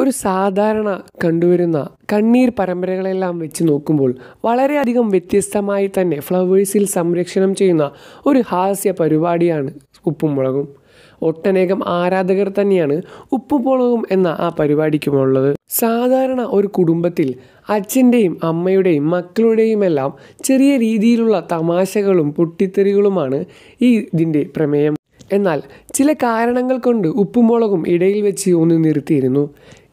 ഒരു സാധാരണ കണ്ടുവരുന്ന കണ്ണീർ പരമ്പരകളെല്ലാം വെച്ച് നോക്കുമ്പോൾ വളരെയധികം വ്യത്യസ്തമായി തന്നെ ഫ്ലവേഴ്സിൽ സംരക്ഷണം ചെയ്യുന്ന ഒരു ഹാസ്യ പരിപാടിയാണ് ഉപ്പും മുളകും ഒട്ടനേകം ആരാധകർ തന്നെയാണ് ഉപ്പുപുളകും എന്ന ആ പരിപാടിക്കുമുള്ളത് സാധാരണ ഒരു കുടുംബത്തിൽ അച്ഛൻ്റെയും അമ്മയുടെയും മക്കളുടെയും എല്ലാം ചെറിയ രീതിയിലുള്ള തമാശകളും പൊട്ടിത്തെറികളുമാണ് ഈ ഇതിൻ്റെ പ്രമേയം എന്നാൽ ചില കാരണങ്ങൾ കൊണ്ട് ഉപ്പുമുളകും ഇടയിൽ വെച്ച് ഒന്ന് നിർത്തിയിരുന്നു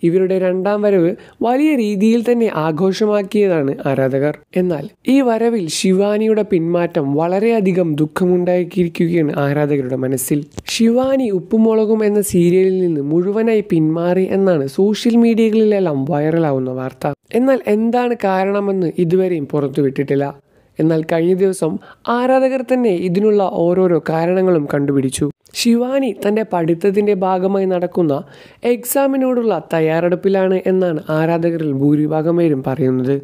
ഇവരുടെ രണ്ടാം വരവ് വലിയ രീതിയിൽ തന്നെ ആഘോഷമാക്കിയതാണ് ആരാധകർ എന്നാൽ ഈ വരവിൽ ശിവാനിയുടെ പിന്മാറ്റം വളരെയധികം ദുഃഖമുണ്ടാക്കിയിരിക്കുകയാണ് ആരാധകരുടെ മനസ്സിൽ ശിവാനി ഉപ്പുമുളകും എന്ന സീരിയലിൽ നിന്ന് മുഴുവനായി പിന്മാറി എന്നാണ് സോഷ്യൽ മീഡിയകളിലെല്ലാം വൈറലാവുന്ന വാർത്ത എന്നാൽ എന്താണ് കാരണമെന്ന് ഇതുവരെയും പുറത്തുവിട്ടിട്ടില്ല എന്നാൽ കഴിഞ്ഞ ദിവസം ആരാധകർ തന്നെ ഇതിനുള്ള ഓരോരോ കാരണങ്ങളും കണ്ടുപിടിച്ചു ശിവാനി തൻ്റെ പഠിത്തത്തിൻ്റെ ഭാഗമായി നടക്കുന്ന എക്സാമിനോടുള്ള തയ്യാറെടുപ്പിലാണ് എന്നാണ് ആരാധകരിൽ ഭൂരിഭാഗം പേരും പറയുന്നത്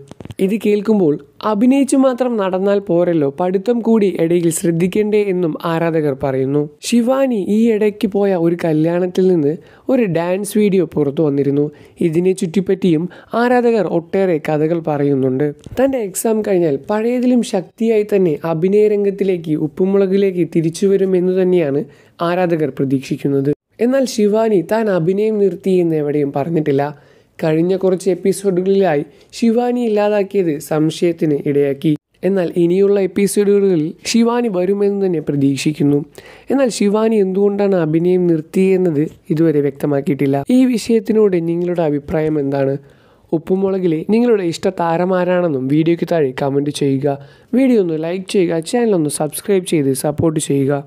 ഇത് കേൾക്കുമ്പോൾ അഭിനയിച്ചു മാത്രം നടന്നാൽ പോരല്ലോ പഠിത്തം കൂടി ഇടയിൽ ശ്രദ്ധിക്കേണ്ടേ എന്നും ആരാധകർ പറയുന്നു ശിവാനി ഈ ഇടയ്ക്ക് പോയ ഒരു കല്യാണത്തിൽ നിന്ന് ഒരു ഡാൻസ് വീഡിയോ പുറത്തു വന്നിരുന്നു ഇതിനെ ചുറ്റിപ്പറ്റിയും ആരാധകർ ഒട്ടേറെ കഥകൾ പറയുന്നുണ്ട് തൻ്റെ എക്സാം കഴിഞ്ഞാൽ പഴയതിലും ശക്തിയായി തന്നെ അഭിനയ രംഗത്തിലേക്ക് ഉപ്പുമുളകിലേക്ക് തിരിച്ചു വരുമെന്ന് തന്നെയാണ് ആരാധകർ പ്രതീക്ഷിക്കുന്നത് എന്നാൽ ശിവാനി താൻ അഭിനയം നിർത്തി എന്ന് എവിടെയും പറഞ്ഞിട്ടില്ല കഴിഞ്ഞ കുറച്ച് എപ്പിസോഡുകളിലായി ശിവാനി ഇല്ലാതാക്കിയത് സംശയത്തിന് ഇടയാക്കി എന്നാൽ ഇനിയുള്ള എപ്പിസോഡുകളിൽ ശിവാനി വരുമെന്ന് തന്നെ പ്രതീക്ഷിക്കുന്നു എന്നാൽ ശിവാനി എന്തുകൊണ്ടാണ് അഭിനയം നിർത്തിയെന്നത് ഇതുവരെ വ്യക്തമാക്കിയിട്ടില്ല ഈ വിഷയത്തിനോട് നിങ്ങളുടെ അഭിപ്രായം എന്താണ് ഉപ്പുമുളകിലെ നിങ്ങളുടെ ഇഷ്ട താരമാരാണെന്നും വീഡിയോയ്ക്ക് താഴെ കമൻറ്റ് ചെയ്യുക വീഡിയോ ഒന്ന് ലൈക്ക് ചെയ്യുക ചാനൽ ഒന്ന് സബ്സ്ക്രൈബ് ചെയ്ത് സപ്പോർട്ട് ചെയ്യുക